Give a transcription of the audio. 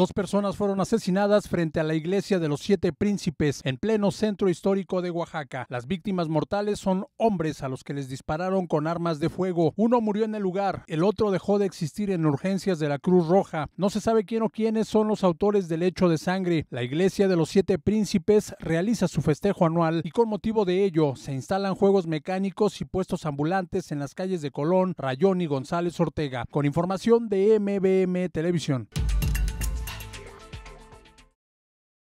Dos personas fueron asesinadas frente a la iglesia de los siete príncipes en pleno centro histórico de Oaxaca. Las víctimas mortales son hombres a los que les dispararon con armas de fuego. Uno murió en el lugar, el otro dejó de existir en urgencias de la Cruz Roja. No se sabe quién o quiénes son los autores del hecho de sangre. La iglesia de los siete príncipes realiza su festejo anual y con motivo de ello se instalan juegos mecánicos y puestos ambulantes en las calles de Colón, Rayón y González Ortega. Con información de MBM Televisión.